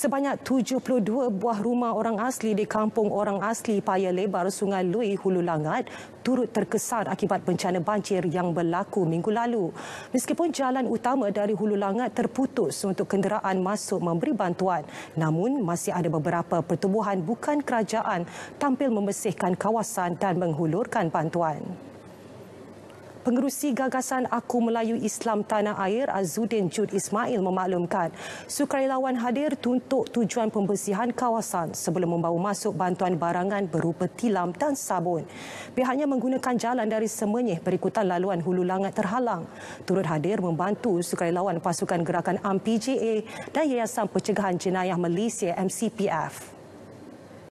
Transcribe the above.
sebanyak 72 buah rumah orang asli di kampung orang asli Paya Lebar Sungai Lui Hulu Langat turut terkesan akibat bencana banjir yang berlaku minggu lalu. Meskipun jalan utama dari Hulu Langat terputus untuk kenderaan masuk memberi bantuan, namun masih ada beberapa pertubuhan bukan kerajaan tampil membersihkan kawasan dan menghulurkan bantuan. Pengerusi Gagasan Aku Melayu Islam Tanah Air Azudin Jud Ismail memaklumkan sukarelawan hadir untuk tujuan pembersihan kawasan sebelum membawa masuk bantuan barangan berupa tilam dan sabun. Pihaknya menggunakan jalan dari Semenyih berikutan laluan hulu langat terhalang. Turut hadir membantu sukarelawan pasukan gerakan AMPJA dan Yayasan Pencegahan Jenayah Malaysia MCPF.